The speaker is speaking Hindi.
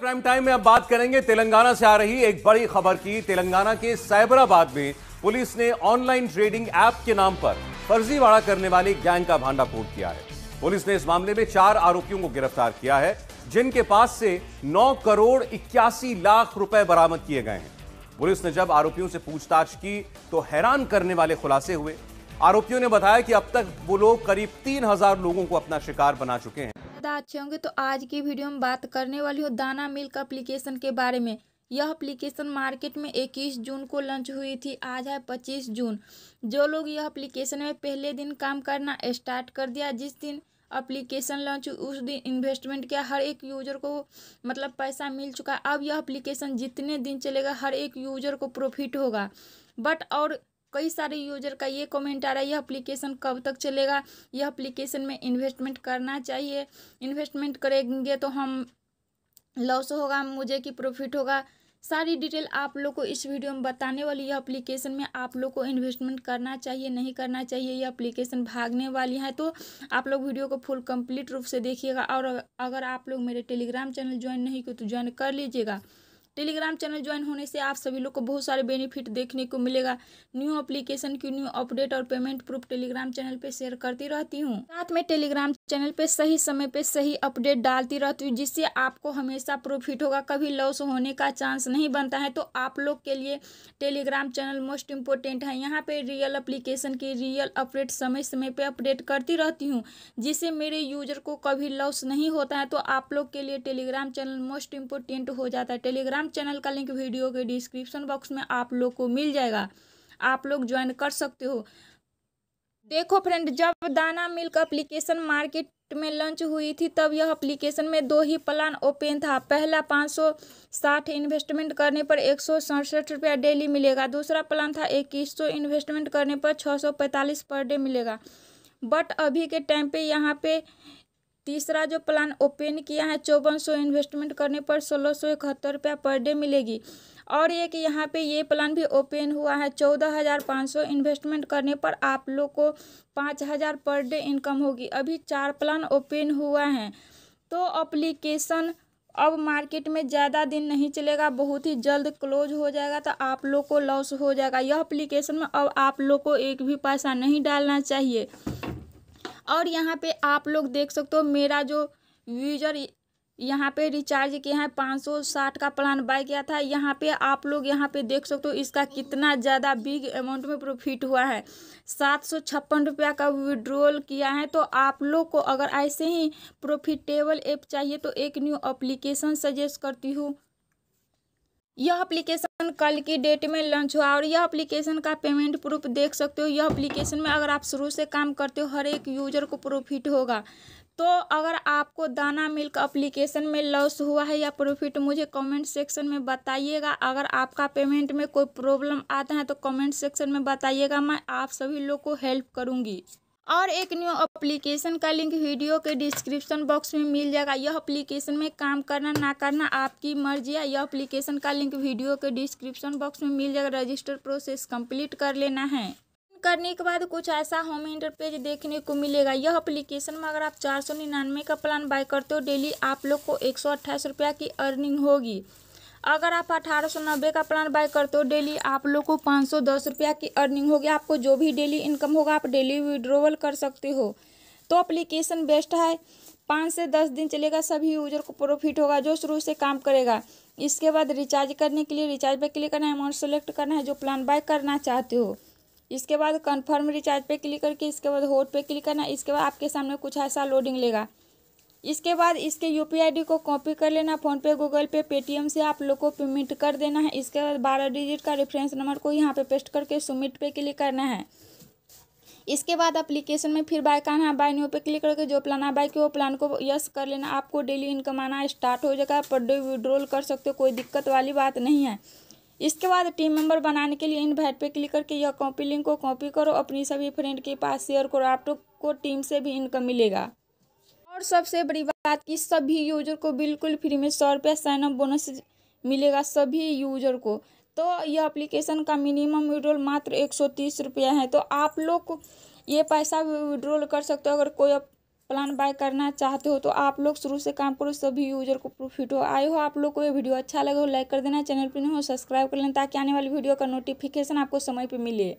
प्राइम टाइम में अब बात करेंगे तेलंगाना से आ रही एक बड़ी खबर की तेलंगाना के साइबराबाद में पुलिस ने ऑनलाइन ट्रेडिंग ऐप के नाम पर फर्जीवाड़ा करने वाली गैंग का भांडाफोड़ किया है पुलिस ने इस मामले में चार आरोपियों को गिरफ्तार किया है जिनके पास से 9 करोड़ इक्यासी लाख रुपए बरामद किए गए हैं पुलिस ने जब आरोपियों से पूछताछ की तो हैरान करने वाले खुलासे हुए आरोपियों ने बताया कि अब तक वो लोग करीब तीन लोगों को अपना शिकार बना चुके हैं अच्छे होंगे तो आज की वीडियो में बात करने वाली हूँ दाना मिल्क अप्लीकेशन के बारे में यह अप्लीकेशन मार्केट में 21 जून को लॉन्च हुई थी आज है 25 जून जो लोग यह अप्लीकेशन में पहले दिन काम करना स्टार्ट कर दिया जिस दिन अप्लीकेशन लॉन्च उस दिन इन्वेस्टमेंट किया हर एक यूजर को मतलब पैसा मिल चुका अब यह अप्लीकेशन जितने दिन चलेगा हर एक यूजर को प्रॉफिट होगा बट और कई सारे यूजर का ये कमेंट आ रहा है यह अप्लीकेशन कब तक चलेगा यह अप्लीकेशन में इन्वेस्टमेंट करना चाहिए इन्वेस्टमेंट करेंगे तो हम लॉस होगा मुझे कि प्रॉफिट होगा सारी डिटेल आप लोग को इस वीडियो में बताने वाली यह एप्लीकेशन में आप लोग को इन्वेस्टमेंट करना चाहिए नहीं करना चाहिए यह एप्लीकेशन भागने वाली है तो आप लोग वीडियो को फुल कंप्लीट रूप से देखिएगा और अगर आप लोग मेरे टेलीग्राम चैनल ज्वाइन नहीं किए तो ज्वाइन कर लीजिएगा टेलीग्राम चैनल ज्वाइन होने से आप सभी लोग को बहुत सारे बेनिफिट देखने को मिलेगा न्यू अप्लीकेशन की न्यू अपडेट और पेमेंट प्रूफ टेलीग्राम चैनल पे शेयर करती रहती हूँ साथ में टेलीग्राम चैनल पे सही समय पे सही अपडेट डालती रहती हूँ जिससे आपको हमेशा प्रॉफिट होगा कभी लॉस होने का चांस नहीं बनता है तो आप लोग के लिए टेलीग्राम चैनल मोस्ट इम्पोर्टेंट है यहाँ पे रियल अप्लीकेशन की रियल अपडेट समय समय पर अपडेट करती रहती हूँ जिससे मेरे यूजर को कभी लॉस नहीं होता है तो आप लोग के लिए टेलीग्राम चैनल मोस्ट इम्पोर्टेंट हो जाता है टेलीग्राम टेलीग्राम चैनल का लिंक वीडियो के डिस्क्रिप्शन बॉक्स में आप लोग को मिल जाएगा आप लोग ज्वाइन कर सकते हो देखो फ्रेंड जब दाना मिल्क अप्लीकेशन मार्केट में लॉन्च हुई थी तब यह एप्लीकेशन में दो ही प्लान ओपन था पहला पाँच सौ साठ इन्वेस्टमेंट करने पर एक सौ सड़सठ रुपया डेली मिलेगा दूसरा प्लान था इक्कीस सौ इन्वेस्टमेंट करने पर छः सौ पैंतालीस पर डे मिलेगा बट अभी के टाइम पे यहाँ पे तीसरा जो प्लान ओपन किया है चौवन सौ इन्वेस्टमेंट करने पर सोलह सौ इकहत्तर रुपया पर डे मिलेगी और एक यहाँ पे ये प्लान भी ओपन हुआ है चौदह हज़ार पाँच सौ इन्वेस्टमेंट करने पर आप लोग को पाँच हज़ार पर डे इनकम होगी अभी चार प्लान ओपन हुआ है तो अप्लीकेशन अब मार्केट में ज़्यादा दिन नहीं चलेगा बहुत ही जल्द क्लोज हो जाएगा तो आप लोग को लॉस हो जाएगा यह अप्लीकेशन में अब आप लोग को एक भी पैसा नहीं डालना चाहिए और यहाँ पे आप लोग देख सकते हो मेरा जो यूजर यहाँ पे रिचार्ज किया है पाँच सौ साठ का प्लान बाय किया था यहाँ पे आप लोग यहाँ पे देख सकते हो इसका कितना ज़्यादा बिग अमाउंट में प्रॉफिट हुआ है सात सौ छप्पन रुपया का विड्रोल किया है तो आप लोग को अगर ऐसे ही प्रॉफिटेबल ऐप चाहिए तो एक न्यू अप्लीकेशन सजेस्ट करती हूँ यह एप्लीकेशन कल की डेट में लॉन्च हुआ और यह एप्लीकेशन का पेमेंट प्रूफ देख सकते हो यह एप्लीकेशन में अगर आप शुरू से काम करते हो हर एक यूजर को प्रॉफिट होगा तो अगर आपको दाना मिल्क एप्लीकेशन में लॉस हुआ है या प्रॉफिट मुझे कमेंट सेक्शन में बताइएगा अगर आपका पेमेंट में कोई प्रॉब्लम आता है तो कमेंट सेक्शन में बताइएगा मैं आप सभी लोग को हेल्प करूँगी और एक न्यू एप्लीकेशन का लिंक वीडियो के डिस्क्रिप्शन बॉक्स में मिल जाएगा यह एप्लीकेशन में काम करना ना करना आपकी मर्जी है यह एप्लीकेशन का लिंक वीडियो के डिस्क्रिप्शन बॉक्स में मिल जाएगा रजिस्टर प्रोसेस कंप्लीट कर लेना है करने के बाद कुछ ऐसा होम इंटरपेज देखने को मिलेगा यह एप्लीकेशन में अगर आप चार सौ निन्यानवे का प्लान बाय करते हो डेली आप लोग को एक सौ अट्ठाईस की अर्निंग होगी अगर आप अठारह सौ नब्बे का प्लान बाय करते हो डेली आप लोग को पाँच सौ दस रुपया की अर्निंग होगी आपको जो भी डेली इनकम होगा आप डेली विड्रोवल कर सकते हो तो अप्लीकेशन बेस्ट है पाँच से दस दिन चलेगा सभी यूजर को प्रॉफिट होगा जो शुरू से काम करेगा इसके बाद रिचार्ज करने के लिए रिचार्ज पे क्लिक करना है अमाउंट सेलेक्ट करना है जो प्लान बाय करना चाहते हो इसके बाद कंफर्म रिचार्ज पे क्लिक करके इसके बाद होट पे क्लिक करना इसके बाद आपके सामने कुछ ऐसा लोडिंग लेगा इसके बाद इसके यू पी को कॉपी कर लेना फ़ोनपे गूगल पे पेटीएम से आप लोग को पेमेंट कर देना है इसके बाद बारह डिजिट का रेफरेंस नंबर को यहाँ पे पेस्ट करके सबमिट पे क्लिक करना है इसके बाद एप्लीकेशन में फिर बाय कहना है बाय न्यू पे क्लिक करके जो प्लान है बाय के वो प्लान को यस कर लेना आपको डेली इनकम आना स्टार्ट हो जाएगा पर डे विड्रोल कर सकते हो कोई दिक्कत वाली बात नहीं है इसके बाद टीम मेंबर बनाने के लिए इन इनवाइट पे क्लिक करके यह कॉपी लिंक को कॉपी करो अपनी सभी फ्रेंड के पास शेयर करो आप लोग को टीम से भी इनकम मिलेगा और सबसे बड़ी बात कि सभी यूजर को बिल्कुल फ्री में सौ रुपया अप बोनस मिलेगा सभी यूजर को तो यह एप्लीकेशन का मिनिमम विड्रोल मात्र एक सौ तीस रुपया है तो आप लोग ये पैसा विड्रोल कर सकते हो अगर कोई प्लान बाय करना चाहते हो तो आप लोग शुरू से काम करो सभी यूजर को प्रॉफिट हो आए हो आप लोग को ये वीडियो अच्छा लगे हो लाइक कर देना चैनल पर नहीं हो सब्सक्राइब कर लेना ताकि आने वाली वीडियो का नोटिफिकेशन आपको समय पर मिले